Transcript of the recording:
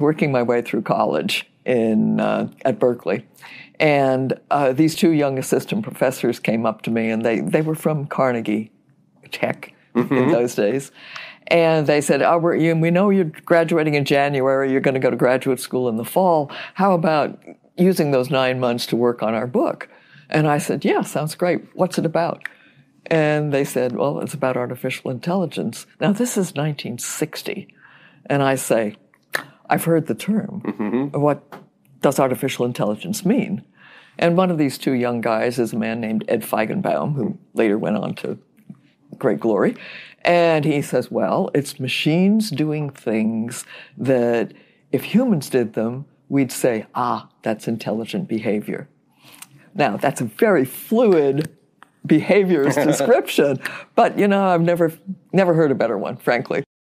working my way through college in uh, at Berkeley, and uh, these two young assistant professors came up to me, and they they were from Carnegie Tech mm-hmm. in those days, and they said, oh, you, we know you're graduating in January. You're going to go to graduate school in the fall. How about using those nine months to work on our book?" And I said, "Yeah, sounds great. What's it about?" And they said, "Well, it's about artificial intelligence." Now this is 1960, and I say I've heard the term. Mm-hmm. What does artificial intelligence mean? And one of these two young guys is a man named Ed Feigenbaum, who later went on to great glory. And he says, well, it's machines doing things that if humans did them, we'd say, ah, that's intelligent behavior. Now, that's a very fluid behaviors description, but you know, I've never never heard a better one, frankly.